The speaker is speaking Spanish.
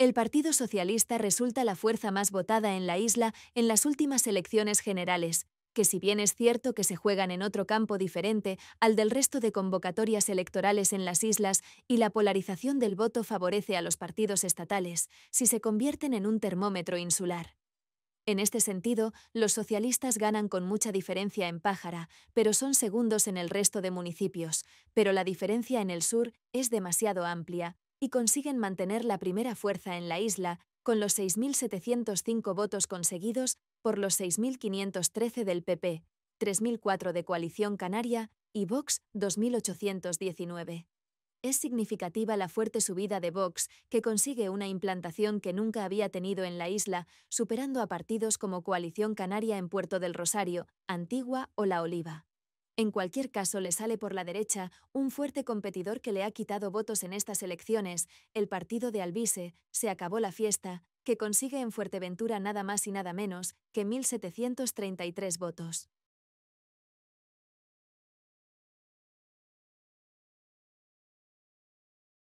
El Partido Socialista resulta la fuerza más votada en la isla en las últimas elecciones generales, que si bien es cierto que se juegan en otro campo diferente al del resto de convocatorias electorales en las islas y la polarización del voto favorece a los partidos estatales, si se convierten en un termómetro insular. En este sentido, los socialistas ganan con mucha diferencia en Pájara, pero son segundos en el resto de municipios, pero la diferencia en el sur es demasiado amplia, y consiguen mantener la primera fuerza en la isla, con los 6.705 votos conseguidos por los 6.513 del PP, 3.004 de Coalición Canaria y Vox 2.819. Es significativa la fuerte subida de Vox, que consigue una implantación que nunca había tenido en la isla, superando a partidos como Coalición Canaria en Puerto del Rosario, Antigua o La Oliva. En cualquier caso, le sale por la derecha un fuerte competidor que le ha quitado votos en estas elecciones, el partido de Albise, se acabó la fiesta, que consigue en Fuerteventura nada más y nada menos que 1.733 votos.